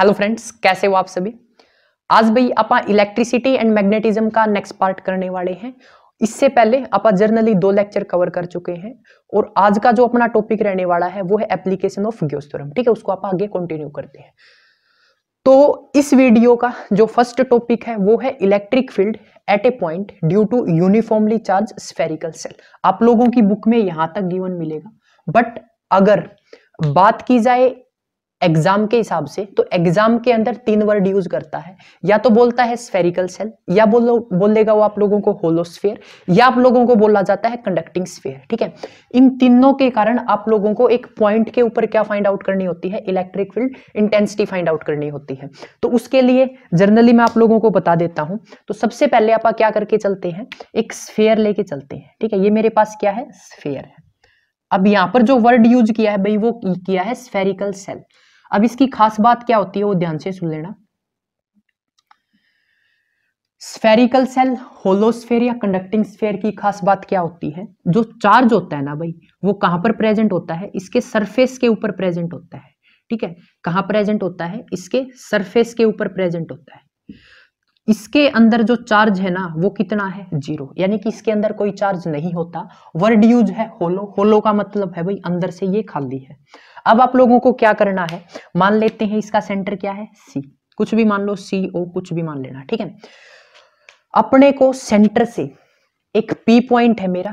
Hello friends कैसे हो आप सभी आज भाई आप इलेक्ट्रिसिटी एंड मैग्नेटिज्म का नेक्स्ट पार्ट करने वाले हैं इससे पहले आप जर्नली दो लेक्चर कवर कर चुके हैं और आज का जो अपना टॉपिक रहने वाला है वो है एप्लीकेशन ऑफ ग्योस ठीक है उसको आप आगे कंटिन्यू करते हैं तो इस वीडियो का जो फर्स्ट टॉपिक है वो है electric field at a point due to uniformly charge spherical shell आप लोगों की बुक में यहां तक गिवन मिलेगा बट अगर बात की जाए एग्जाम के हिसाब से तो एग्जाम के अंदर तीन वर्ड यूज करता है या तो बोलता है स्फेरिकल सेल या बोलो बोलेगा वो आप लोगों को होलोस्फेयर या आप लोगों को बोला जाता है कंडक्टिंग स्फेयर ठीक है इन तीनों के कारण आप लोगों को एक पॉइंट के ऊपर क्या फाइंड आउट करनी होती है electric field intensity find out करनी होती है तो उसके लिए जर्नली मैं आप लोगों को बता देता हूं तो सबसे पहले आप क्या करके चलते हैं एक स्फेयर लेके चलते हैं ठीक है ये मेरे पास क्या है स्फेयर अब यहां पर जो वर्ड यूज किया है भाई वो किया है स्फेरिकल सेल अब इसकी खास बात क्या होती है वो ध्यान से सुन लेना स्फेरिकल सेल होलोस्फेयर या कंडक्टिंग स्फेयर की खास बात क्या होती है जो चार्ज होता है ना भाई वो कहां पर प्रेजेंट होता है इसके सरफेस के ऊपर प्रेजेंट होता है ठीक है कहां प्रेजेंट होता है इसके सरफेस के ऊपर प्रेजेंट होता है इसके अंदर जो चार्ज है ना वो कितना है जीरो यानी कि इसके अंदर कोई चार्ज नहीं होता वर्ड यूज है होलो होलो का मतलब है भाई अंदर से ये खाली है अब आप लोगों को क्या करना है मान लेते हैं इसका सेंटर क्या है सी कुछ भी मान लो सी ओ कुछ भी मान लेना ठीक है अपने को सेंटर से एक पी पॉइंट है मेरा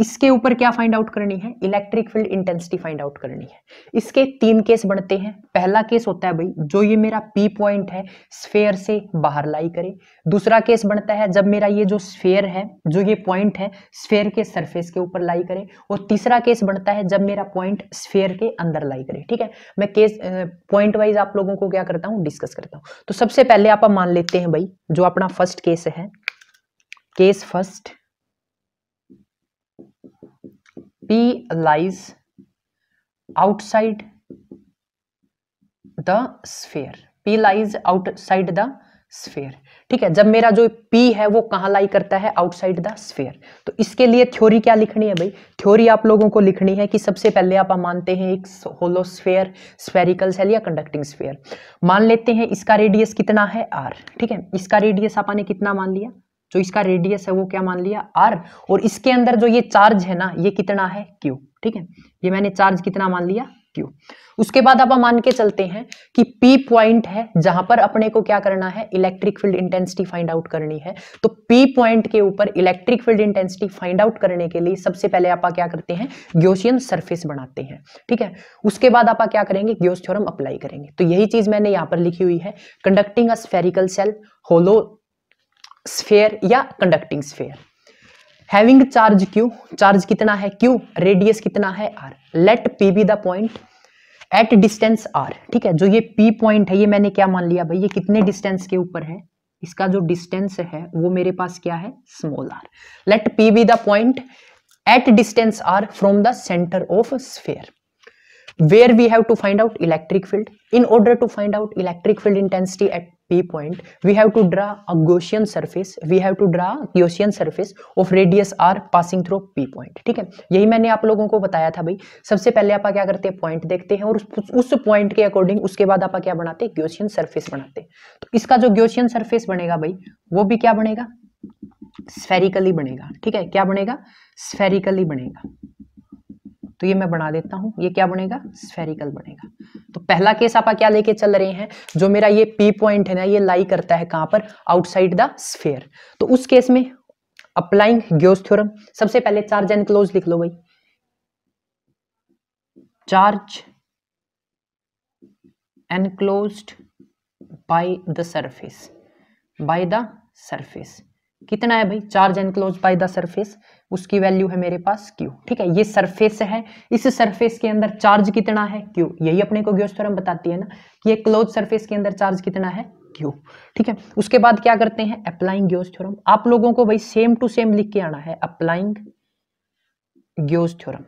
इसके ऊपर क्या फाइंड आउट करनी है electric field intensity find out करनी है इसके तीन केस बनते हैं पहला केस होता है भाई जो ये मेरा पी पॉइंट है स्फेयर से बाहर लाई करे दूसरा केस बनता है जब मेरा ये जो स्फेयर है जो ये पॉइंट है स्फेयर के सरफेस के ऊपर लाई करे और तीसरा केस बनता है जब मेरा पॉइंट स्फेयर के अंदर लाई करे ठीक है मैं केस पॉइंट वाइज आप लोगों को क्या करता हूँ डिस्कस करता हूँ तो सबसे पहले आप मान लेते हैं भाई जो अपना फर्स्ट केस है case first P lies outside the sphere P lies outside the sphere. ठीक है जब मेरा जो पी है वो कहां लाई करता है आउटसाइड द स्फेयर तो इसके लिए थ्योरी क्या लिखनी है भाई थ्योरी आप लोगों को लिखनी है कि सबसे पहले आप मानते हैं एक होलो स्फेयर स्फेरिकल सेल या कंडक्टिंग स्फेयर मान लेते हैं इसका रेडियस कितना है आर ठीक है इसका रेडियस आपने कितना मान लिया जो इसका रेडियस है वो क्या मान लिया आर और इसके अंदर जो ये चार्ज है ना ये कितना है क्यू ठीक है ये मैंने चार्ज कितना मान लिया क्यू उसके बाद आप मान के चलते हैं कि P पॉइंट है जहां पर अपने को क्या करना है electric field intensity find out करनी है तो पी पॉइंट के ऊपर electric field intensity find out करने के लिए सबसे पहले आप क्या करते हैं ग्योशियन सरफेस बनाते हैं ठीक है उसके बाद आप क्या करेंगे ग्योस थ्योरम अप्लाई करेंगे तो यही चीज मैंने यहां पर लिखी हुई है conducting a spherical shell hollow sphere या conducting sphere having charge Q charge कितना है क्यू रेडियस कितना है R let P be the point at distance R ठीक है जो ये पी पॉइंट है ये मैंने क्या मान लिया भाई ये कितने डिस्टेंस के ऊपर है इसका जो डिस्टेंस है वो मेरे पास क्या है small R let P be the point at distance R from the centre of sphere where we have to find out electric field in order to find out electric field intensity at P point we have to draw a Gaussian surface we have to draw Gaussian surface of radius R passing through P point ठीक है यही मैंने आप लोगों को बताया था भाई सबसे पहले आप क्या करते हैं पॉइंट देखते हैं और उस पॉइंट के अकॉर्डिंग उसके बाद आप क्या बनाते हैं ग्योशियन सर्फेस बनाते हैं तो इसका जो ग्योशियन सर्फेस बनेगा भाई वो भी क्या बनेगा स्फेरिकली बनेगा ठीक है क्या बनेगा स्फेरिकली बनेगा तो ये मैं बना देता हूँ ये क्या बनेगा स्फेरिकल बनेगा तो पहला केस आप क्या लेके चल रहे हैं जो मेरा ये पी पॉइंट है ना ये लाई करता है कहां पर आउटसाइड द स्फेयर तो उस केस में अप्लाइंग ग्योस थ्योरम सबसे पहले चार्ज एंड क्लोज लिख लो भाई charge enclosed by the surface by the surface कितना है भाई charge enclose by the surface उसकी वैल्यू है मेरे पास क्यू ठीक है ये सरफेस है इस सरफेस के अंदर चार्ज कितना है क्यू यही अपने को ग्योस बताती है ना कि ये क्लोज सरफेस के अंदर चार्ज कितना है क्यू ठीक है उसके बाद क्या करते हैं अप्लाइंग ग्योस थ्योरम आप लोगों को भाई सेम टू सेम लिख के आना है applying Gauss theorem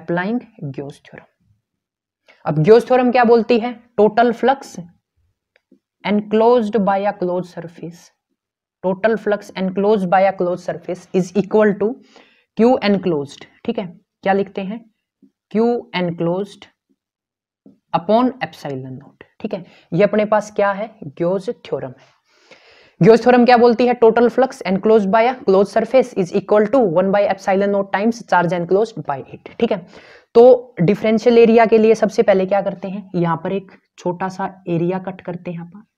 applying Gauss theorem अब ग्योस थ्योरम क्या बोलती है total flux enclosed by a close surface total flux enclose by a close surface is equal to Q enclose ठीक है क्या लिखते हैं Q enclose upon epsilon naught ठीक है ये अपने पास क्या है ग्योज थ्योरम है ग्योज थ्योरम क्या बोलती है total flux enclose by a close surface is equal to one by epsilon naught times charge enclose by it ठीक है तो डिफरेंशियल एरिया के लिए सबसे पहले क्या करते हैं यहां पर एक छोटा सा एरिया कट करते हैं यहाँ पर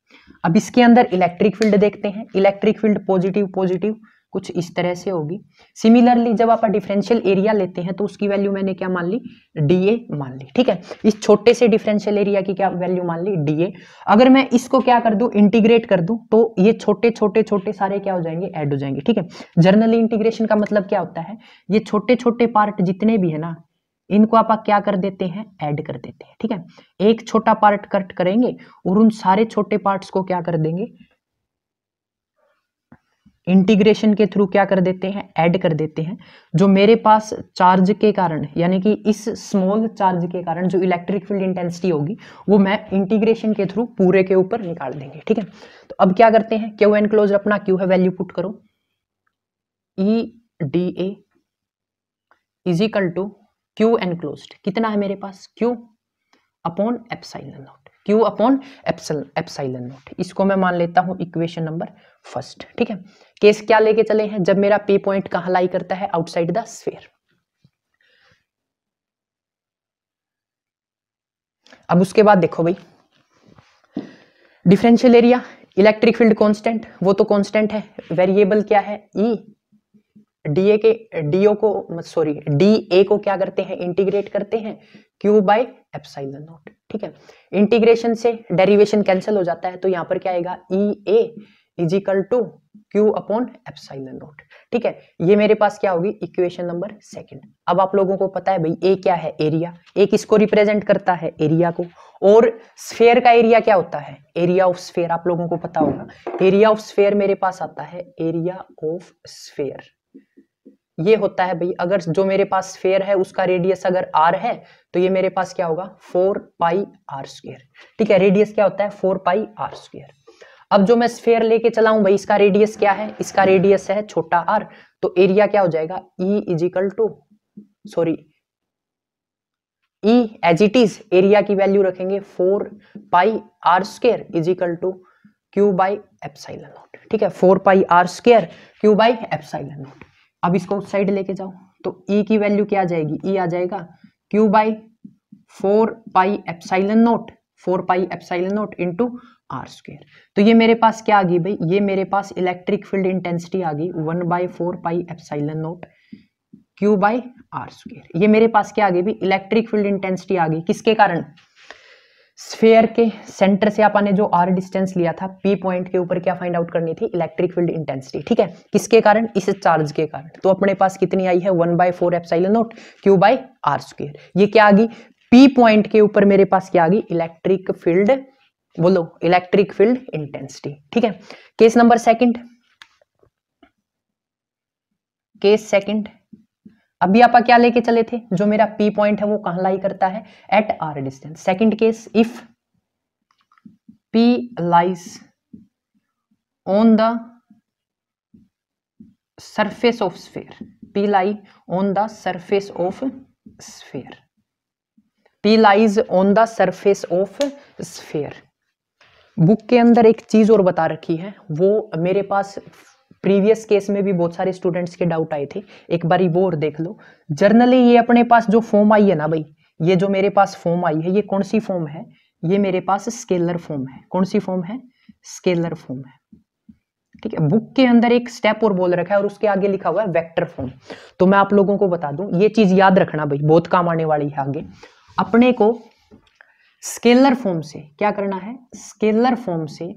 अब इसके अंदर इलेक्ट्रिक फील्ड देखते हैं इलेक्ट्रिक फील्ड पॉजिटिव पॉजिटिव कुछ इस तरह से होगी सिमिलरली जब आप डिफरेंशियल एरिया लेते हैं तो उसकी वैल्यू मैंने क्या मान ली डीए मान ली ठीक है इस छोटे से डिफरेंशियल एरिया की क्या वैल्यू मान ली डीए अगर मैं इसको क्या कर दू इंटीग्रेट कर दू तो ये छोटे छोटे छोटे सारे क्या हो जाएंगे एड हो जाएंगे ठीक है जर्नली इंटीग्रेशन का मतलब क्या होता है ये छोटे छोटे पार्ट जितने भी है ना इनको आप क्या कर देते हैं ऐड कर देते हैं ठीक है एक छोटा पार्ट कट करेंगे और उन सारे छोटे पार्ट्स को क्या कर देंगे इंटीग्रेशन के थ्रू क्या कर देते हैं ऐड कर देते हैं जो मेरे पास चार्ज के कारण यानी कि इस स्मॉल चार्ज के कारण जो इलेक्ट्रिक फील्ड इंटेंसिटी होगी वो मैं इंटीग्रेशन के थ्रू पूरे के ऊपर निकाल देंगे ठीक है तो अब क्या करते हैं क्यू एनक्लोज अपना क्यू है वैल्यू पुट करो E D A equal to Q enclose कितना है मेरे पास Q upon epsilon naught Q upon epsilon naught इसको मैं मान लेता हूँ इक्वेशन नंबर फर्स्ट ठीक है केस क्या लेके चले हैं जब मेरा पे पॉइंट कहाँ लाई करता है आउटसाइड द स्फेयर अब उसके बाद देखो भाई differential area electric field constant वो तो कांस्टेंट है वेरिएबल क्या है ई e. डीए के डीओ को सॉरी डी ए को क्या करते हैं इंटीग्रेट करते हैं क्यू बाई एप्साइलन नॉट ठीक है इंटीग्रेशन से डेरिवेशन कैंसिल हो जाता है तो यहां पर क्या आएगा E A equal to Q upon epsilon naught ठीक है ये मेरे पास क्या होगी इक्वेशन नंबर सेकंड अब आप लोगों को पता है भाई ए क्या है एरिया ए किसको रिप्रेजेंट करता है एरिया को और स्फेयर का एरिया क्या होता है एरिया ऑफ स्फेयर आप लोगों को पता होगा एरिया ऑफ स्फेयर मेरे पास आता है एरिया ऑफ स्फेयर ये होता है भाई अगर जो मेरे पास स्फेयर है उसका रेडियस अगर आर है तो ये मेरे पास क्या होगा फोर पाई आर स्क्र ठीक है रेडियस क्या होता है फोर पाई आर स्क्र अब जो मैं स्फेयर लेके चलाऊं भाई इसका रेडियस क्या है इसका रेडियस है छोटा आर तो एरिया क्या हो जाएगा E equal to sorry E as it is area की वैल्यू रखेंगे four pi R square equal to Q by epsilon naught ठीक है four pi R square Q by epsilon naught अब इसको उस साइड लेके जाओ तो ई e की वैल्यू क्या आ जाएगी ई e आ जाएगा Q by four pi epsilon naught four pi epsilon naught into R square तो ये मेरे पास क्या आ गई भाई ये मेरे पास इलेक्ट्रिक फील्ड इंटेंसिटी आ गई one by four pi epsilon naught Q by R square ये मेरे पास क्या आ गई भाई इलेक्ट्रिक फील्ड इंटेंसिटी आ गई किसके कारण स्फेयर के सेंटर से आपने जो आर डिस्टेंस लिया था पी पॉइंट के ऊपर क्या फाइंड आउट करनी थी इलेक्ट्रिक फील्ड इंटेंसिटी ठीक है किसके कारण इस चार्ज के कारण तो अपने पास कितनी आई है one by four epsilon naught Q by R square ये क्या आ गई पी पॉइंट के ऊपर मेरे पास क्या आ गई इलेक्ट्रिक फील्ड बोलो इलेक्ट्रिक फील्ड इंटेंसिटी ठीक है case number second case second अभी आप क्या लेके चले थे जो मेरा पी पॉइंट है वो कहां लाई करता है at R distance second case if P lies on the surface of sphere P lie on the surface of sphere P lies on the surface of sphere book के अंदर एक चीज और बता रखी है वो मेरे पास प्रीवियस केस में भी बहुत सारे स्टूडेंट्स के डाउट आए थे एक बार वो और देख लो जर्नली ये अपने पास जो फॉर्म आई है ना भाई ये जो मेरे पास फॉर्म आई है ये कौन सी फॉर्म है ये मेरे पास स्केलर फॉर्म है कौन सी फॉर्म है स्केलर फॉर्म है ठीक है बुक के अंदर एक स्टेप और बोल रखा है और उसके आगे लिखा हुआ है वेक्टर फॉर्म तो मैं आप लोगों को बता दूं ये चीज याद रखना भाई बहुत काम आने वाली है आगे अपने को स्केलर फॉर्म से क्या करना है स्केलर फॉर्म से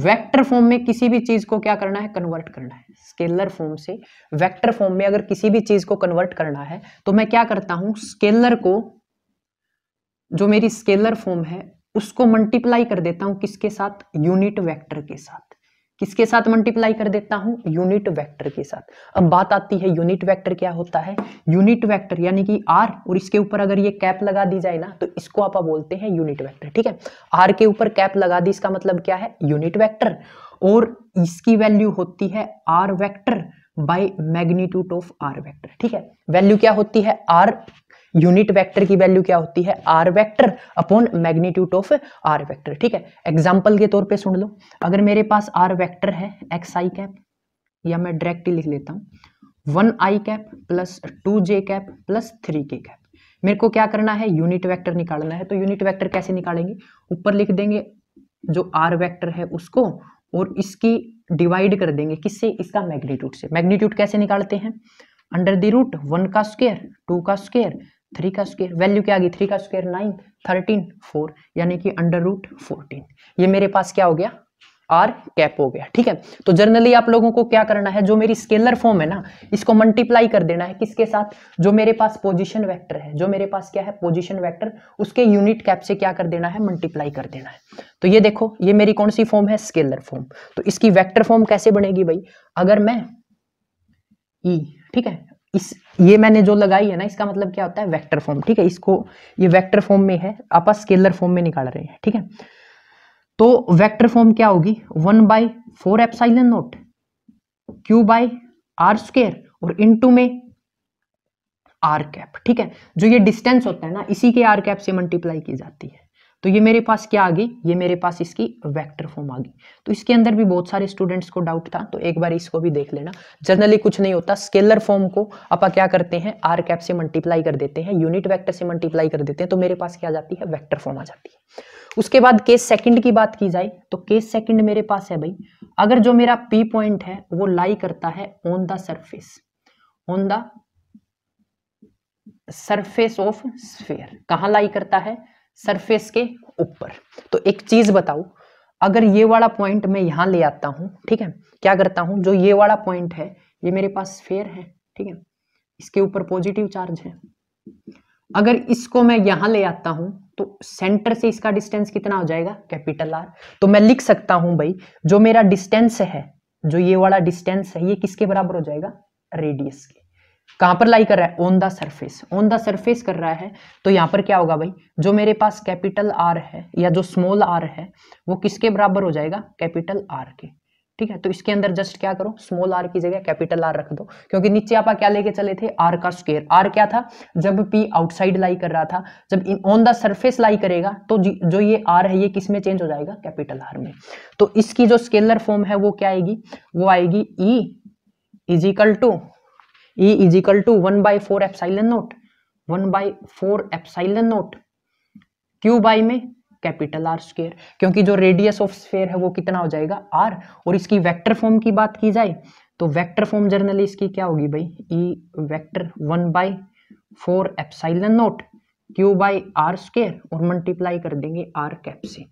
वेक्टर फॉर्म में किसी भी चीज को क्या करना है कन्वर्ट करना है स्केलर फॉर्म से वेक्टर फॉर्म में अगर किसी भी चीज को कन्वर्ट करना है तो मैं क्या करता हूं स्केलर को जो मेरी स्केलर फॉर्म है उसको मल्टीप्लाई कर देता हूं किसके साथ यूनिट वेक्टर के साथ किसके साथ मल्टीप्लाई कर देता हूं यूनिट वेक्टर के साथ अब बात आती है यूनिट वेक्टर क्या होता है यूनिट वेक्टर यानी कि आर और इसके ऊपर अगर ये कैप लगा दी जाए ना तो इसको आप बोलते हैं यूनिट वेक्टर ठीक है आर के ऊपर कैप लगा दी इसका मतलब क्या है यूनिट वैक्टर और इसकी वैल्यू होती है R vector by magnitude of R vector ठीक है वैल्यू क्या होती है आर यूनिट वेक्टर की वैल्यू क्या होती है R vector upon magnitude of R vector ठीक है एग्जांपल के तौर पे सुन लो अगर मेरे पास आर वेक्टर है एक्स आई कैप या मैं डायरेक्टली लिख लेता हूँ one I cap plus two J cap plus three K cap मेरे को क्या करना है यूनिट वैक्टर निकालना है तो यूनिट वैक्टर कैसे निकालेंगे ऊपर लिख देंगे जो आर वैक्टर है उसको और इसकी डिवाइड कर देंगे किससे इसका मैग्नीट्यूड से मैग्नीट्यूड कैसे निकालते हैं अंडर द रूट वन का स्क्वेयर टू का स्क्वेयर थ्री का स्क्वेयर वैल्यू क्या आ गई थ्री का स्क्वेयर नाइन थर्टीन फोर यानी कि अंडर रूट फोर्टीन ये मेरे पास क्या हो गया आर कैप हो गया ठीक है तो जनरली आप लोगों को क्या करना है जो मेरी स्केलर फॉर्म है ना इसको मल्टीप्लाई कर देना है किसके साथ जो मेरे पास पोजिशन वैक्टर है जो मेरे पास क्या है पोजिशन वैक्टर उसके यूनिट कैप से क्या कर देना है मल्टीप्लाई कर देना है तो ये देखो ये मेरी कौन सी फॉर्म है स्केलर फॉर्म तो इसकी वैक्टर फॉर्म कैसे बनेगी भाई अगर मैं ई e, ठीक है इस ये मैंने जो लगाई है ना इसका मतलब क्या होता है वेक्टर फॉर्म ठीक है इसको ये वेक्टर फॉर्म में है आप स्केलर फॉर्म में निकाल रहे हैं ठीक है तो वेक्टर फॉर्म क्या होगी one by four epsilon naught Q by R square और इनटू में आर कैप ठीक है जो ये डिस्टेंस होता है ना इसी के आर कैप से मल्टीप्लाई की जाती है तो ये मेरे पास क्या आ गई ये मेरे पास इसकी वेक्टर फॉर्म आ गई तो इसके अंदर भी बहुत सारे स्टूडेंट्स को डाउट था तो एक बार इसको भी देख लेना जनरली कुछ नहीं होता स्केलर फॉर्म को आप क्या करते हैं आर कैप से मल्टीप्लाई कर देते हैं यूनिट वैक्टर से मल्टीप्लाई कर देते हैं तो मेरे पास क्या आ जाती है वैक्टर फॉर्म आ जाती है उसके बाद केस सेकंड की बात की जाए तो केस सेकंड मेरे पास है भाई अगर जो मेरा पी पॉइंट है वो लाई करता है on the surface on the surface of sphere कहां लाई करता है सरफेस के ऊपर तो एक चीज बताओ अगर ये वाला पॉइंट मैं यहाँ ले आता हूँ ठीक है क्या करता हूँ जो ये वाला पॉइंट है ये मेरे पास फेयर है ठीक है इसके ऊपर पॉजिटिव चार्ज है अगर इसको मैं यहाँ ले आता हूं तो सेंटर से इसका डिस्टेंस कितना हो जाएगा कैपिटल आर तो मैं लिख सकता हूँ भाई जो मेरा डिस्टेंस है जो ये वाला डिस्टेंस है ये किसके बराबर हो जाएगा रेडियस के कहां पर लाई कर रहा है on the surface on the surface कर रहा है तो यहां पर क्या होगा भाई जो मेरे पास कैपिटल आर है या जो स्मॉल आर है वो किसके बराबर हो जाएगा कैपिटल आर के ठीक है तो इसके अंदर जस्ट क्या करो स्मॉल आर की जगह कैपिटल आर रख दो क्योंकि नीचे आप क्या लेके चले थे आर का स्केयर आर क्या था जब पी आउटसाइड लाई कर रहा था जब ऑन द सरफेस लाई करेगा तो जो ये आर है ये किस में चेंज हो जाएगा कैपिटल आर में तो इसकी जो स्केलर फॉर्म है वो क्या आएगी वो आएगी E equal to E is equal to one by four epsilon naught one by four epsilon naught Q by में कैपिटल आर स्क्र क्योंकि जो रेडियस ऑफ स्फेयर है वो कितना हो जाएगा आर और इसकी वेक्टर फॉर्म की बात की जाए तो वेक्टर फॉर्म जर्नली इसकी क्या होगी भाई E vector one by four epsilon naught Q by R square और मल्टीप्लाई कर देंगे आर कैप से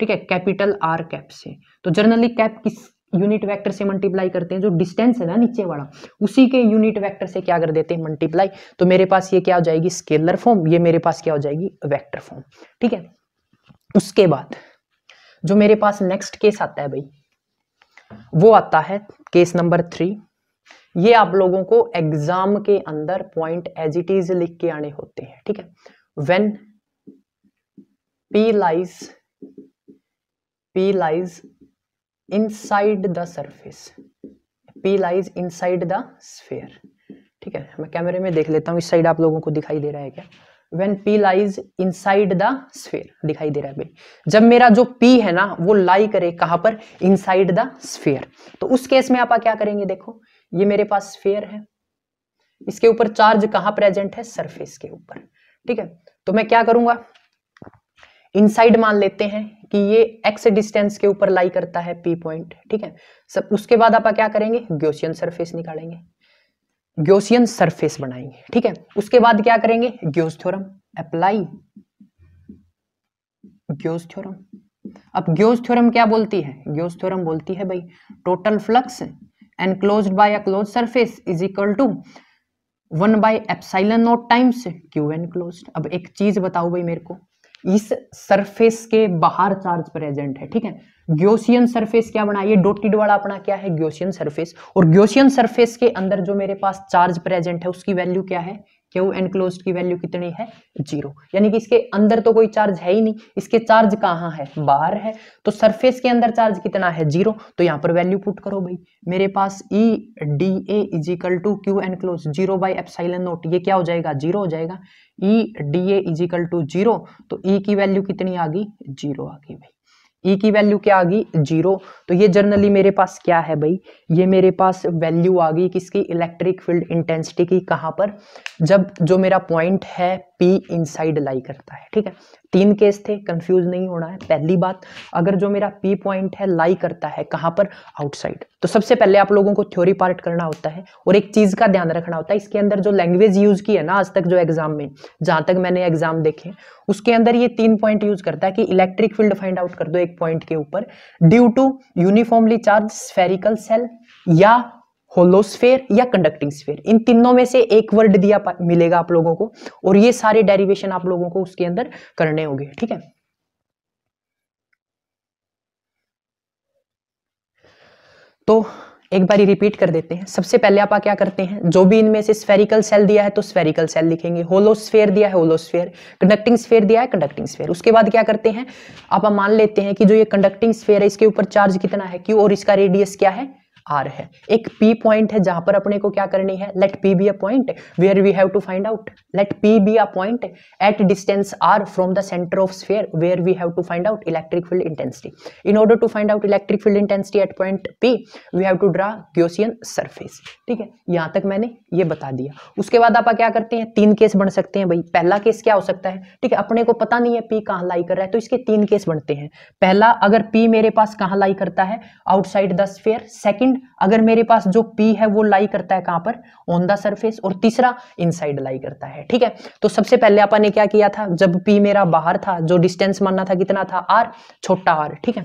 ठीक है कैपिटल आर कैप से तो जर्नली कैप किस यूनिट वेक्टर से मल्टीप्लाई करते हैं जो डिस्टेंस है ना नीचे वाला उसी के यूनिट वेक्टर से क्या कर देते हैं मल्टीप्लाई तो मेरे पास ये क्या हो जाएगी स्केलर फॉर्म ये मेरे पास क्या हो जाएगी वेक्टर फॉर्म ठीक है उसके बाद जो मेरे पास नेक्स्ट केस आता है भाई वो आता है केस नंबर थ्री ये आप लोगों को एग्जाम के अंदर पॉइंट एज इट इज लिख के आने होते हैं ठीक है when P lies P lies inside the surface P lies inside the sphere ठीक है मैं कैमरे में देख लेता हूँ इस साइड आप लोगों को दिखाई दे रहा है क्या when P lies inside the sphere दिखाई दे रहा है भाई जब मेरा जो पी है ना वो लाई करे कहाँ पर इन साइड द स्फेयर तो उस केस में आप क्या करेंगे देखो ये मेरे पास स्फेयर है इसके ऊपर चार्ज कहाँ प्रेजेंट है सरफेस के ऊपर ठीक है तो मैं क्या करूंगा इनसाइड मान लेते हैं कि ये एक्स डिस्टेंस के ऊपर लाई करता है पी पॉइंट ठीक है सब उसके बाद आप क्या करेंगे ग्योसियन सरफेस निकालेंगे ग्योसियन सरफेस बनाएंगे ठीक है उसके बाद क्या करेंगे Gauss theorem apply Gauss theorem अब ग्योस थ्योरम क्या बोलती है ग्योस थ्योरम बोलती है भाई total flux enclose by a close surface is equal to one by epsilon naught times Q enclose अब एक चीज बताओ भाई मेरे को इस सरफेस के बाहर चार्ज प्रेजेंट है ठीक है ग्योसियन सरफेस क्या बना ये डोटिड वाला अपना क्या है ग्योसियन सरफेस और ग्योसियन सरफेस के अंदर जो मेरे पास चार्ज प्रेजेंट है उसकी वैल्यू क्या है क्यू एनक्लोज की वैल्यू कितनी है जीरो यानी कि इसके अंदर तो कोई चार्ज है ही नहीं इसके चार्ज कहाँ है बाहर है तो सरफेस के अंदर चार्ज कितना है जीरो तो यहाँ पर वैल्यू पुट करो भाई मेरे पास E D A is equal to Q enclose zero by epsilon naught ये क्या हो जाएगा जीरो हो जाएगा E D A is equal to zero तो ई e की वैल्यू कितनी आ गई जीरो आ गई भाई ई e की वैल्यू क्या आ गई जीरो तो ये जर्नली मेरे पास क्या है भाई ये मेरे पास वैल्यू आ गई किसकी इलेक्ट्रिक फील्ड इंटेंसिटी की कहाँ पर जब जो मेरा पॉइंट है पी इनसाइड लाई करता है ठीक है तीन केस थे कंफ्यूज नहीं होना है पहली बात अगर जो मेरा पी पॉइंट है लाई करता है कहाँ पर आउटसाइड तो सबसे पहले आप लोगों को थ्योरी पार्ट करना होता है और एक चीज़ का ध्यान रखना होता है इसके अंदर जो लैंग्वेज यूज की है ना आज तक जो एग्जाम में जहां तक मैंने एग्जाम देखे उसके अंदर ये तीन पॉइंट यूज करता है कि इलेक्ट्रिक फील्ड फाइंड आउट कर दो एक पॉइंट के ऊपर due to uniformly charge spherical shell या होलोस्फेयर या कंडक्टिंग स्फेयर इन तीनों में से एक वर्ड दिया मिलेगा आप लोगों को और ये सारे डेरिवेशन आप लोगों को उसके अंदर करने होंगे ठीक है तो एक बार रिपीट कर देते हैं सबसे पहले आप क्या करते हैं जो भी इनमें से स्फेरिकल सेल दिया है तो स्फेरिकल सेल लिखेंगे होलोस्फेयर दिया है होलोस्फेयर कंडक्टिंग स्फेयर दिया है कंडक्टिंग स्फेयर उसके बाद क्या करते हैं आप मान लेते हैं कि जो ये कंडक्टिंग स्फेयर है इसके ऊपर चार्ज कितना है क्यू और इसका रेडियस क्या है आर है एक पी पॉइंट है जहां पर अपने को क्या करनी है let P B a point where we have to find out let P B a point at distance R from the centre of sphere where we have to find out electric field intensity in order to find out electric field intensity at point P we have to draw Gaussian surface ठीक है यहां तक मैंने ये बता दिया उसके बाद आप क्या करते हैं तीन केस बन सकते हैं भाई पहला केस क्या हो सकता है ठीक है अपने को पता नहीं है पी कहां लाई कर रहा है तो इसके तीन केस बनते हैं पहला अगर पी मेरे पास कहां लाई करता है outside the sphere second second अगर मेरे पास जो पी है वो लाई करता है कहां पर ऑन द सरफेस और तीसरा इनसाइड लाई करता है ठीक है तो सबसे पहले आपा ने क्या किया था जब पी मेरा बाहर था जो डिस्टेंस मानना था कितना था आर छोटा आर ठीक है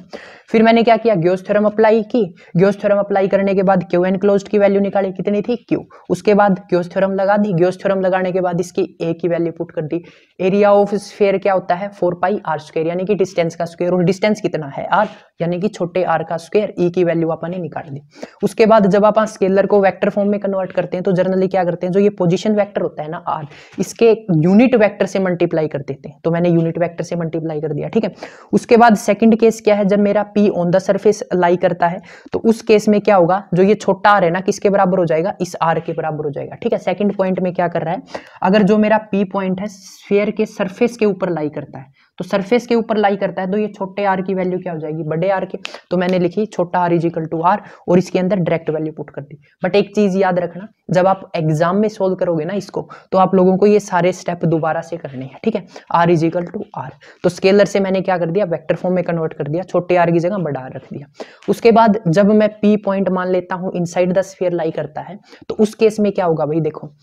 फिर मैंने क्या किया ग्योस थ्योरम अप्लाई की ग्योस थ्योरम अप्लाई करने के बाद क्यू एनक्लोज की वैल्यू निकाली कितनी थी क्यू उसके बाद ग्योस थ्योरम लगा दी ग्योस थ्योरम लगाने के बाद इसकी ए की वैल्यू पुट कर दी एरिया ऑफ स्फेयर क्या होता है फोर पाई आर स्क्र यानी कि डिस्टेंस का स्क्वेयर और डिस्टेंस कितना है आर यानी कि छोटे आर का स्क्वेयर ई e की वैल्यू आपने निकाल दी उसके बाद जब आप स्केलर को वेक्टर फॉर्म में कन्वर्ट करते हैं तो जर्नली क्या करते हैं जो ये पोजिशन वैक्टर होता है ना आर इसके यूनिट वैक्टर से मल्टीप्लाई कर देते हैं तो मैंने यूनिट वैक्टर से मल्टीप्लाई कर दिया ठीक है उसके बाद सेकंड केस क्या है जब मेरा P on the surface lie करता है तो उस केस में क्या होगा जो ये छोटा आर है ना किसके बराबर हो जाएगा इस आर के बराबर हो जाएगा ठीक है सेकंड पॉइंट में क्या कर रहा है अगर जो मेरा पी पॉइंट है स्फेयर के सर्फेस के ऊपर लाई करता है तो सरफेस के ऊपर लाई करता है तो ये छोटे आर की वैल्यू क्या हो जाएगी बड़े आर के तो मैंने लिखी छोटा आर इजिकल टू आर और इसके अंदर डायरेक्ट वैल्यू पुट कर दी बट एक चीज याद रखना जब आप एग्जाम में सोल्व करोगे ना इसको तो आप लोगों को ये सारे स्टेप दोबारा से करने हैं ठीक है आर इजिकल टू आर तो स्केलर से मैंने क्या कर दिया वैक्टर फॉर्म में कन्वर्ट कर दिया छोटे आर की जगह बड़ा आर रख दिया उसके बाद जब मैं पी पॉइंट मान लेता हूँ इनसाइड द स्फेयर लाई करता है तो उस केस में क्या होगा भाई देखो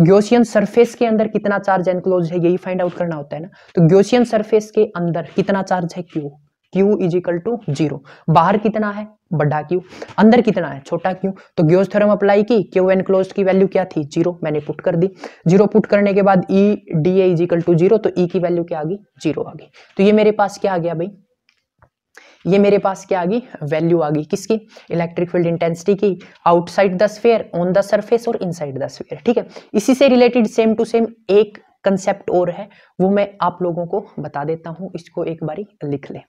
ग्योसियन सरफेस के अंदर कितना चार्ज एनक्लोज है यही फाइंड आउट करना होता है ना तो ग्योसियन सरफेस के अंदर कितना चार्ज है Q Q is equal to zero बाहर कितना है बड़ा क्यू अंदर कितना है छोटा क्यू तो ग्योस थ्योरम अप्लाई की क्यू एनक्लोज की वैल्यू क्या थी जीरो मैंने पुट कर दी जीरो पुट करने के बाद E D A is equal to zero तो ई e की वैल्यू क्या आ गई जीरो आ गई तो ये मेरे पास क्या आ गया भाई ये मेरे पास क्या आ गई वैल्यू आ गई किसकी इलेक्ट्रिक फील्ड इंटेंसिटी की outside the sphere on the surface और इनसाइड द स्फेयर ठीक है इसी से रिलेटेड सेम टू सेम एक कंसेप्ट और है वो मैं आप लोगों को बता देता हूं इसको एक बारी लिख लें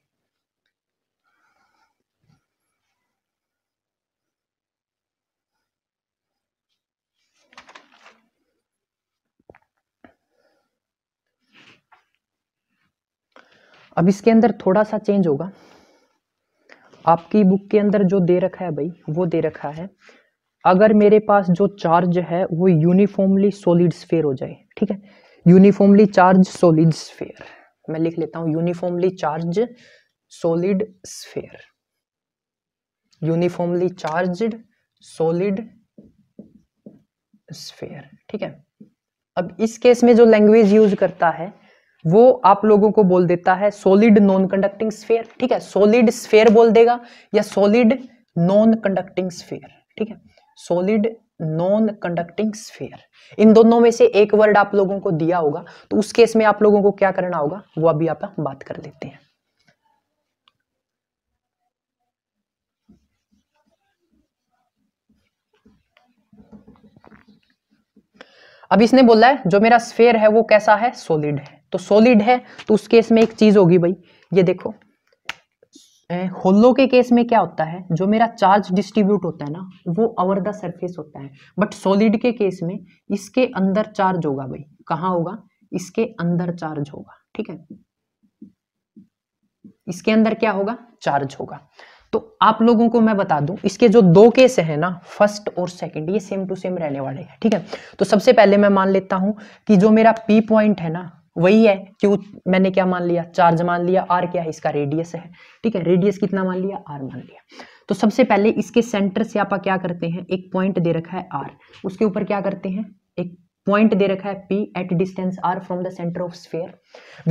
अब इसके अंदर थोड़ा सा चेंज होगा आपकी बुक के अंदर जो दे रखा है भाई वो दे रखा है अगर मेरे पास जो चार्ज है वो यूनिफॉर्मली सोलिड स्फेयर हो जाए ठीक है यूनिफॉर्मली चार्ज सोलिड स्फेयर मैं लिख लेता हूँ uniformly charge solid sphere uniformly charge solid sphere ठीक है अब इस केस में जो लैंग्वेज यूज करता है वो आप लोगों को बोल देता है सॉलिड नॉन कंडक्टिंग स्फेयर ठीक है सॉलिड स्फेयर बोल देगा या सॉलिड नॉन कंडक्टिंग स्फेयर ठीक है सॉलिड नॉन कंडक्टिंग स्फेयर इन दोनों में से एक वर्ड आप लोगों को दिया होगा तो उस केस में आप लोगों को क्या करना होगा वो अभी आप बात कर लेते हैं अब इसने बोला है जो मेरा स्फेयर है वो कैसा है सोलिड है तो सोलिड है तो उस केस में एक चीज होगी भाई ये देखो होलो के केस में क्या होता है जो मेरा चार्ज डिस्ट्रीब्यूट होता है ना वो अवर द सरफेस होता है बट सोलिड के केस में इसके अंदर चार्ज होगा भाई कहाँ होगा इसके अंदर चार्ज होगा ठीक है इसके अंदर क्या होगा चार्ज होगा तो आप लोगों को मैं बता दूं इसके जो दो केस है ना फर्स्ट और सेकंड ये सेम टू सेम रहने वाले हैं ठीक है तो सबसे पहले मैं मान लेता हूं कि जो मेरा पी पॉइंट है ना वही है क्यों मैंने क्या मान लिया चार्ज मान लिया आर क्या है इसका रेडियस है ठीक है रेडियस कितना मान लिया आर मान लिया तो सबसे पहले इसके सेंटर से आप क्या करते हैं एक पॉइंट दे रखा है आर उसके ऊपर क्या करते हैं एक पॉइंट दे रखा है P at distance R from the centre of sphere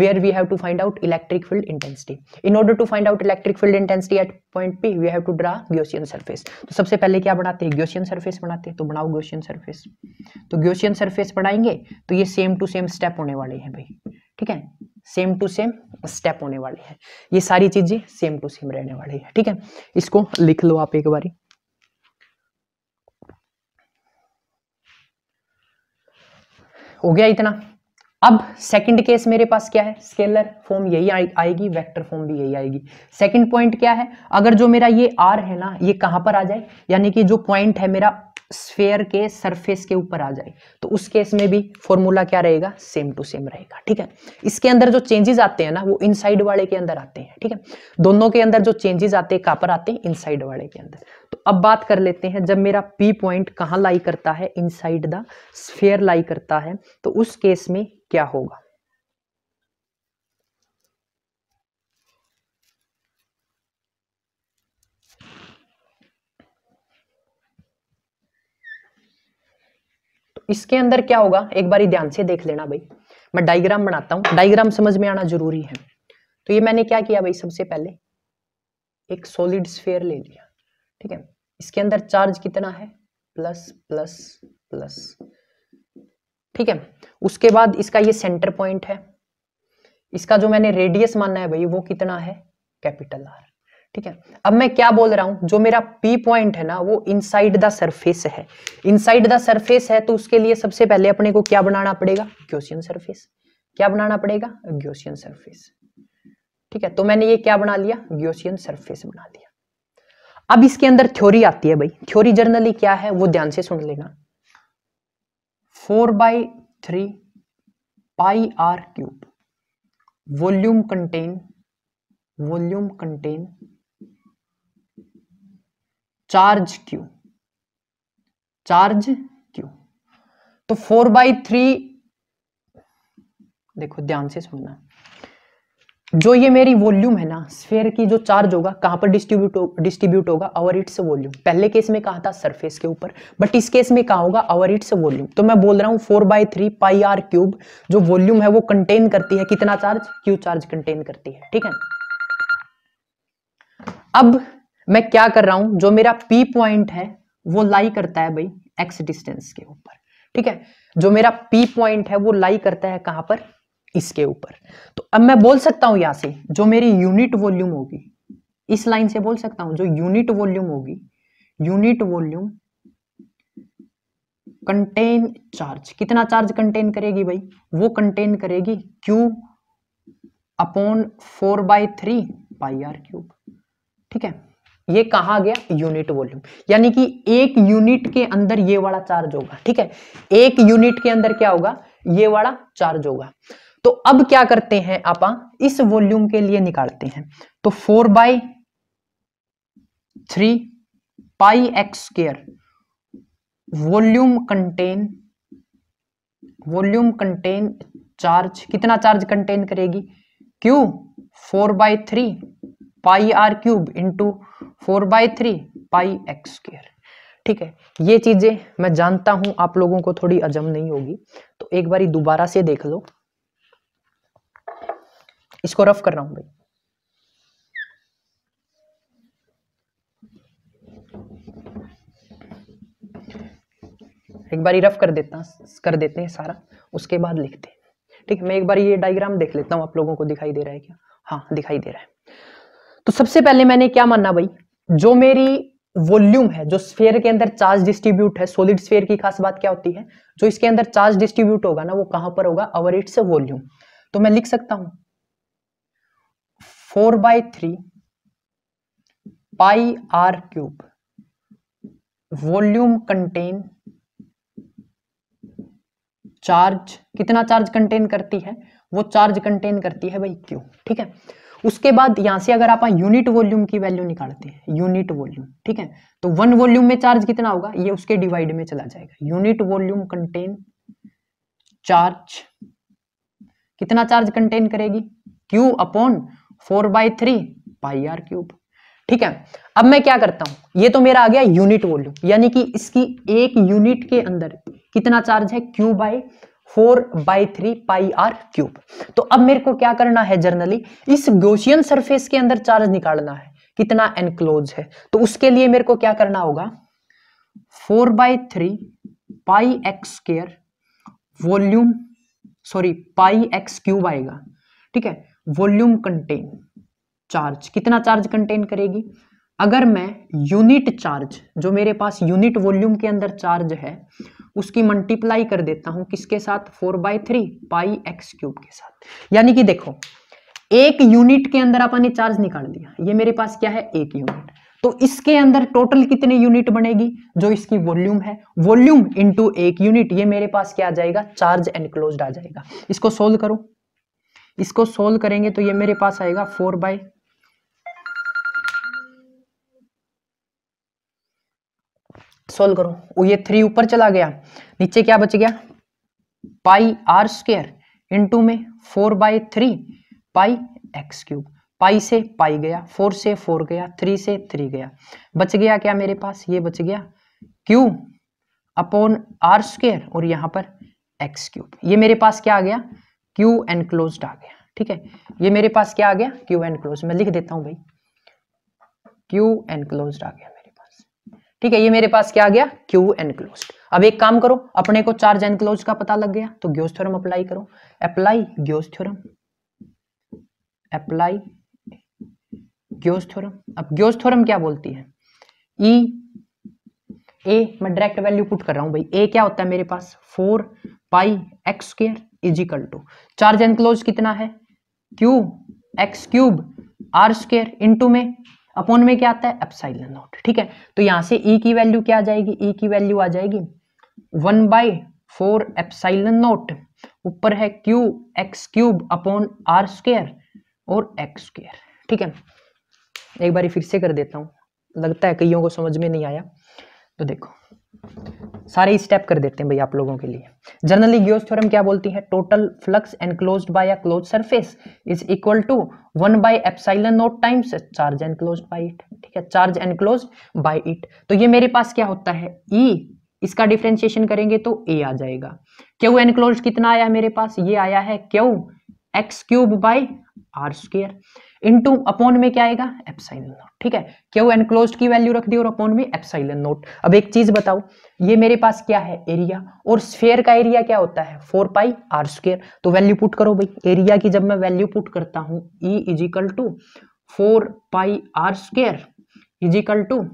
where we have to find out electric field intensity in order to find out electric field intensity at point P we have to draw Gaussian surface तो सबसे पहले क्या बनाते हैं ग्योशियन surface बनाते हैं तो बनाओ ग्योशियन सरफेस तो ग्योशियन सरफेस बनाएंगे तो ये सेम टू सेम स्टेप होने वाले हैं भाई ठीक है सेम टू सेम स्टेप होने वाले हैं ये सारी चीजें सेम टू सेम रहने वाली है ठीक है इसको लिख लो आप एक बारी हो गया इतना अब सेकंड केस मेरे पास क्या है स्केलर फॉर्म यही आएगी वेक्टर फॉर्म भी यही आएगी सेकंड पॉइंट क्या है अगर जो मेरा ये आर है ना ये कहां पर आ जाए यानी कि जो पॉइंट है मेरा स्फेयर के सरफेस के ऊपर आ जाए तो उस केस में भी फॉर्मूला क्या रहेगा सेम टू सेम रहेगा ठीक है इसके अंदर जो चेंजेस आते हैं ना वो इनसाइड वाले के अंदर आते हैं ठीक है दोनों के अंदर जो चेंजेस आते हैं कहां पर आते हैं इनसाइड वाले के अंदर तो अब बात कर लेते हैं जब मेरा पी पॉइंट कहाँ लाई करता है इनसाइड द स्फेयर लाई करता है तो उस केस में क्या होगा इसके अंदर क्या होगा एक बार ध्यान से देख लेना भाई मैं डायग्राम बनाता हूँ डायग्राम समझ में आना जरूरी है तो ये मैंने क्या किया भाई सबसे पहले एक सॉलिड स्फेयर ले लिया ठीक है इसके अंदर चार्ज कितना है प्लस प्लस प्लस ठीक है उसके बाद इसका ये सेंटर पॉइंट है इसका जो मैंने रेडियस माना है भाई वो कितना है कैपिटल आर ठीक है अब मैं क्या बोल रहा हूं जो मेरा पी पॉइंट है ना वो इनसाइड द सरफेस है इनसाइड द सरफेस है तो उसके लिए सबसे पहले अपने को क्या बनाना पड़ेगा क्योशियन सरफेस क्या बनाना पड़ेगा ग्योशियन सरफेस ठीक है तो मैंने ये क्या बना लिया ग्योशियन सरफेस बना लिया अब इसके अंदर थ्योरी आती है भाई थ्योरी जर्नली क्या है वो ध्यान से सुन लेना four by three pi R cube volume contain volume contain charge Q charge Q तो फोर बाई थ्री देखो ध्यान से सुनना जो ये मेरी वॉल्यूम है ना स्फेयर की जो चार्ज होगा कहां पर डिस्ट्रीब्यूट हो, डिस्ट्रीब्यूट होगा अवर इट्स वॉल्यूम पहले केस में कहा था सरफेस के ऊपर बट इस केस में कहा होगा अवर इट्स वॉल्यूम तो मैं बोल रहा हूं four by three pi R cube जो वॉल्यूम है वो कंटेन करती है कितना चार्ज क्यू चार्ज कंटेन करती है ठीक है अब मैं क्या कर रहा हूं जो मेरा पी पॉइंट है वो लाई करता है भाई एक्स डिस्टेंस के ऊपर ठीक है जो मेरा पी पॉइंट है वो लाई करता है कहां पर इसके ऊपर तो अब मैं बोल सकता हूं यहां से जो मेरी यूनिट वॉल्यूम होगी इस लाइन से बोल सकता हूं जो यूनिट वॉल्यूम होगी यूनिट वॉल्यूम कंटेन चार्ज कितना चार्ज कंटेन करेगी भाई वो कंटेन करेगी Q upon four by three pi R cube ठीक है ये कहा गया यूनिट वॉल्यूम यानी कि एक यूनिट के अंदर ये वाला चार्ज होगा ठीक है एक यूनिट के अंदर क्या होगा ये वाला चार्ज होगा तो अब क्या करते हैं आप इस वॉल्यूम के लिए निकालते हैं तो four by three pi X square volume contain volume contain charge कितना चार्ज कंटेन करेगी Q four by three pi R cube into four by three pi X square ठीक है ये चीजें मैं जानता हूं आप लोगों को थोड़ी अजम नहीं होगी तो एक बारी दोबारा से देख लो इसको रफ कर रहा हूं भाई एक बार रफ कर देता कर देते हैं सारा उसके बाद लिखते हैं ठीक है मैं एक बार ये डायग्राम देख लेता हूं आप लोगों को दिखाई दे रहा है क्या हाँ दिखाई दे रहा है तो सबसे पहले मैंने क्या माना भाई जो मेरी वॉल्यूम है जो स्फेयर के अंदर चार्ज डिस्ट्रीब्यूट है सोलिड स्फेयर की खास बात क्या होती है जो इसके अंदर चार्ज डिस्ट्रीब्यूट होगा ना वो कहां पर होगा अवर इट्स वॉल्यूम तो मैं लिख सकता हूं four by three pi R cube volume contain charge कितना चार्ज कंटेन करती है वो चार्ज कंटेन करती है भाई क्यू ठीक है उसके बाद यहां से अगर आप यूनिट वॉल्यूम की वैल्यू निकालते हैं यूनिट वॉल्यूम ठीक है तो वन वॉल्यूम में चार्ज कितना होगा ये उसके डिवाइड में चला जाएगा यूनिट वॉल्यूम कंटेन चार्ज कितना चार्ज कंटेन करेगी Q upon four by three pi R cube ठीक है अब मैं क्या करता हूं ये तो मेरा आ गया यूनिट वॉल्यूम यानी कि इसकी एक यूनिट के अंदर कितना चार्ज है Q by four by three pi R cube तो अब मेरे को क्या करना है जर्नली इस गोशियन सरफेस के अंदर चार्ज निकालना है कितना एनक्लोज है तो उसके लिए मेरे को क्या करना होगा four by three pi X square volume sorry pi X cube आएगा ठीक है वॉल्यूम कंटेन चार्ज कितना चार्ज कंटेन करेगी अगर मैं यूनिट चार्ज जो मेरे पास यूनिट वॉल्यूम के अंदर चार्ज है उसकी मल्टीप्लाई कर देता हूं किसके साथ four by three pi X cube के साथ यानी कि देखो एक यूनिट के अंदर आपने चार्ज निकाल दिया ये मेरे पास क्या है एक यूनिट तो इसके अंदर टोटल कितने यूनिट बनेगी जो इसकी वॉल्यूम है वॉल्यूम इंटू एक यूनिट ये मेरे पास क्या आ जाएगा चार्ज एनक्लोज आ जाएगा इसको सोल्व करो इसको सोल्व करेंगे तो ये मेरे पास आएगा फोर बाई सोल्व करो ये थ्री ऊपर चला गया नीचे क्या बच गया पाई आर स्क्र इंटू में four by three pi X cube pi से पाई गया फोर से फोर गया थ्री से थ्री गया बच गया क्या मेरे पास ये बच गया क्यू अपॉन आर स्क्र और यहां पर एक्स क्यूब ये मेरे पास क्या आ गया क्यू एनक्लोज आ गया ठीक है ये मेरे पास क्या आ गया क्यू एनक्लोज मैं लिख देता हूं भाई क्यू एनक्लोज आ गया ठीक है ये मेरे पास क्या आ गया क्यू एनक्लोज अब एक काम करो अपने को चार्ज एनक्लोज का पता लग गया तो ग्योज थ्योरम अप्लाई करो apply Gauss theorem apply Gauss theorem अब ग्योज थ्योरम क्या बोलती है ई e, ए मैं डायरेक्ट वैल्यू पुट कर रहा हूं भाई ए क्या होता है मेरे पास four pi X square is equal to charge enclose कितना है Q X cube R square into में अपॉन में क्या आता है एप्साइलन नॉट ठीक है तो यहां से ई e की वैल्यू क्या आ जाएगी ई e की वैल्यू आ जाएगी one by four epsilon naught ऊपर है Q X cube upon R square और एक्स स्क्र ठीक है एक बार फिर से कर देता हूं लगता है कईयों को समझ में नहीं आया तो देखो सारे स्टेप कर देते हैं भाई आप लोगों के लिए जनरली गियोस थ्योरम क्या बोलती है total flux enclose by a close surface is equal to one by epsilon naught times charge enclose by it ठीक है चार्ज एनक्लोज बाय इट तो ये मेरे पास क्या होता है ई e, इसका डिफ्रेंशिएशन करेंगे तो ए आ जाएगा क्यू एनक्लोज कितना आया मेरे पास ये आया है Q X cube by R square into upon में क्या आएगा एप्साइलन नोट ठीक है क्यों एनक्लोज की वैल्यू रख दी और अपॉन में एप्साइलन नोट अब एक चीज बताओ ये मेरे पास क्या है एरिया और स्फेयर का एरिया क्या होता है फोर पाई आर स्क्र तो वैल्यू पुट करो भाई एरिया की जब मैं वैल्यू पुट करता हूँ E is equal to four pi R square is equal to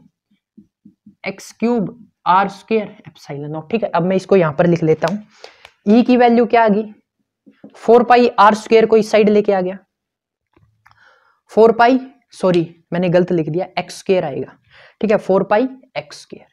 X cube R square epsilon naught ठीक है अब मैं इसको यहां पर लिख लेता हूँ ई e की वैल्यू क्या आ गई फोर पाई आर स्क्र को इस साइड लेके आ गया फोर पाई सॉरी मैंने गलत लिख दिया एक्स केयर आएगा ठीक है फोर पाई एक्स केयर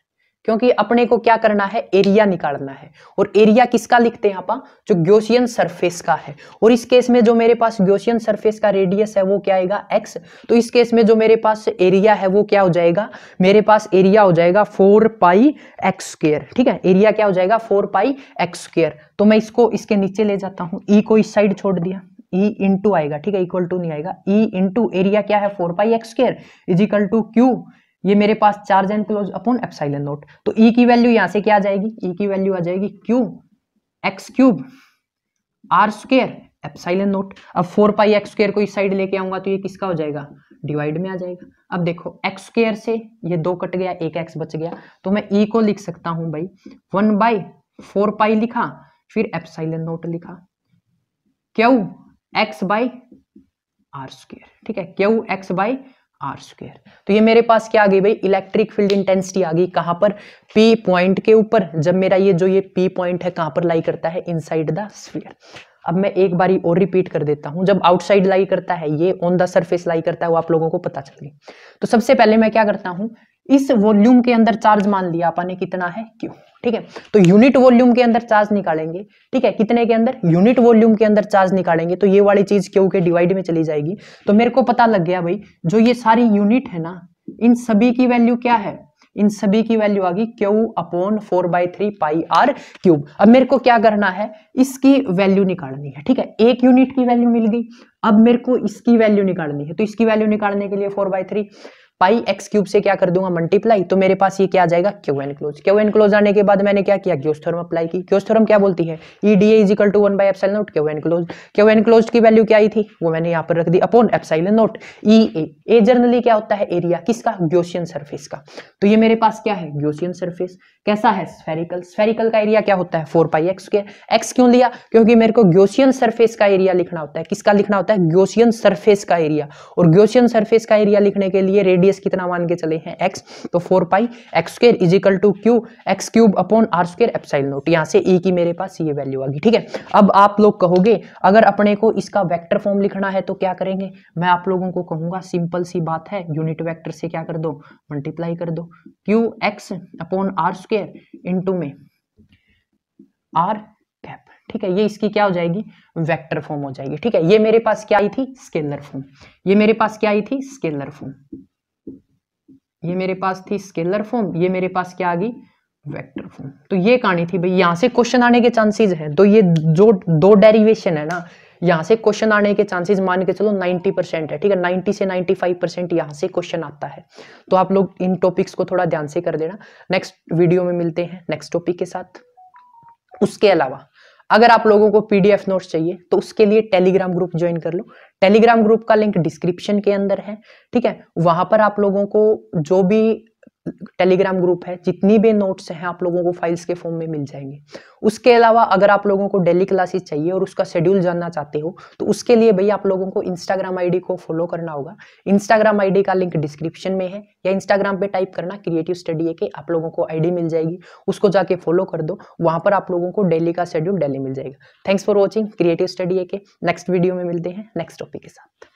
क्योंकि अपने को क्या करना है एरिया निकालना है और एरिया किसका लिखते हैं आप जो ग्योशियन सरफेस का है और इस केस में जो मेरे पास ग्योशियन सरफेस का रेडियस है वो क्या आएगा एक्स तो इस केस में जो मेरे पास एरिया है वो क्या हो जाएगा मेरे पास एरिया हो जाएगा फोर पाई एक्स स्केयर ठीक है एरिया क्या हो जाएगा फोर पाई एक्स स्केयर तो मैं इसको इसके नीचे ले जाता हूँ ई e को इस साइड छोड़ दिया ई e इंटू आएगा ठीक है इक्वल टू नहीं आएगा ई इंटू एरिया क्या है four pi X square is equal to Q ये मेरे पास charge enclose upon epsilon naught तो ई e की वैल्यू यहां से क्या आ जाएगी ई e की वैल्यू आ जाएगी Q X cube R square epsilon naught अब फोर पाई एक्स स्केयर को इस साइड लेके आऊंगा तो ये किसका हो जाएगा डिवाइड में आ जाएगा अब देखो एक्स स्केयर से ये दो कट गया एक एक्स बच गया तो मैं ई e को लिख सकता हूं भाई वन बाई फोर पाई लिखा फिर एप्साइलन नोट लिखा क्यों एक्स बाई आर स्क्र ठीक है Q X by R square तो ये मेरे पास क्या आ गई भाई इलेक्ट्रिक फील्ड इंटेंसिटी आ गई कहां पर पी पॉइंट के ऊपर जब मेरा ये जो ये पी पॉइंट है कहां पर लाई करता है इन साइड द स्फीयर अब मैं एक बारी और रिपीट कर देता हूं जब आउटसाइड लाई करता है ये ऑन द सरफेस लाई करता है वो आप लोगों को पता चल गई तो सबसे पहले मैं क्या करता हूं इस वॉल्यूम के अंदर चार्ज मान लिया अपन कितना है क्यों ठीक है तो यूनिट वॉल्यूम के अंदर चार्ज निकालेंगे ठीक है कितने के अंदर यूनिट वॉल्यूम के अंदर चार्ज निकालेंगे तो ये वाली चीज क्यों के डिवाइड में चली जाएगी तो मेरे को पता लग गया भाई जो ये सारी यूनिट है ना इन सभी की वैल्यू क्या है इन सभी की वैल्यू आ गई Q upon four by three pi R cube अब मेरे को क्या करना है इसकी वैल्यू निकालनी है ठीक है एक यूनिट की वैल्यू मिल गई अब मेरे को इसकी वैल्यू निकालनी है तो इसकी वैल्यू निकालने के लिए four by three pi X cube से क्या कर दूंगा मल्टीप्लाई तो मेरे पास ये क्या आ जाएगा क्यू एनक्लोज क्यू एनक्लोज आने के बाद मैंने क्या किया क्योस अप्लाई की क्योस क्या बोलती है E D A D is equal to one by epsilon naught Q enclose Q enclose की वैल्यू क्या आई थी वो मैंने यहाँ पर रख दी upon epsilon naught E A A generally क्या होता है एरिया किसका ग्योशियन सर्फेस का तो ये मेरे पास क्या है ग्योशियन सर्फेस कैसा है स्फेरिकल स्फेरिकल का एरिया क्या होता है फोर पाई एक्स के एक्स क्यों लिया क्योंकि मेरे को ग्योशियन सरफेस का एरिया लिखना होता है किसका लिखना होता है ग्योशियन सरफेस का एरिया और ग्योशियन सरफेस का एरिया लिखने के लिए रेडियस रेडियस कितना मान के चले हैं एक्स तो four pi X square is equal to Q X cube upon R square epsilon naught यहाँ से ए e की मेरे पास ये वैल्यू आ गई ठीक है अब आप लोग कहोगे अगर अपने को इसका वैक्टर फॉर्म लिखना है तो क्या करेंगे मैं आप लोगों को कहूंगा सिंपल सी बात है यूनिट वैक्टर से क्या कर दो मल्टीप्लाई कर दो Q X upon R square into में आर कैप ठीक है ये इसकी क्या हो जाएगी वेक्टर फॉर्म हो जाएगी ठीक है ये मेरे पास क्या आई थी स्केलर फॉर्म ये मेरे पास क्या आई थी स्केलर फॉर्म ये मेरे पास थी स्केलर फॉर्म ये मेरे पास क्या आ गई वेक्टर फॉर्म तो ये कहानी थी भाई यहां से क्वेश्चन आने के चांसेस हैं तो ये जो दो डेरिवेशन है ना यहां से क्वेश्चन आने के चांसेस मान के चलो 90 परसेंट है ठीक है 90 से 95 परसेंट यहाँ से क्वेश्चन आता है तो आप लोग इन टॉपिक्स को थोड़ा ध्यान से कर देना नेक्स्ट वीडियो में मिलते हैं नेक्स्ट टॉपिक के साथ उसके अलावा अगर आप लोगों को पीडीएफ नोट्स चाहिए तो उसके लिए टेलीग्राम ग्रुप ज्वाइन कर लो टेलीग्राम ग्रुप का लिंक डिस्क्रिप्शन के अंदर है ठीक है वहां पर आप लोगों को जो भी टेलीग्राम ग्रुप है जितनी भी नोट्स हैं आप लोगों को फाइल्स के फॉर्म में मिल जाएंगे उसके अलावा अगर आप लोगों को डेली क्लासेस चाहिए और उसका शेड्यूल जानना चाहते हो तो उसके लिए भाई आप लोगों को इंस्टाग्राम आईडी को फॉलो करना होगा इंस्टाग्राम आईडी का लिंक डिस्क्रिप्शन में है या इंस्टाग्राम पे टाइप करना क्रिएटिव स्टडी के आप लोगों को आई मिल जाएगी उसको जाके फॉलो कर दो वहां पर आप लोगों को डेली का शेड्यूल डेली मिल जाएगा thanks for watching creative study के नेक्स्ट वीडियो में मिलते हैं नेक्स्ट टॉपिक के साथ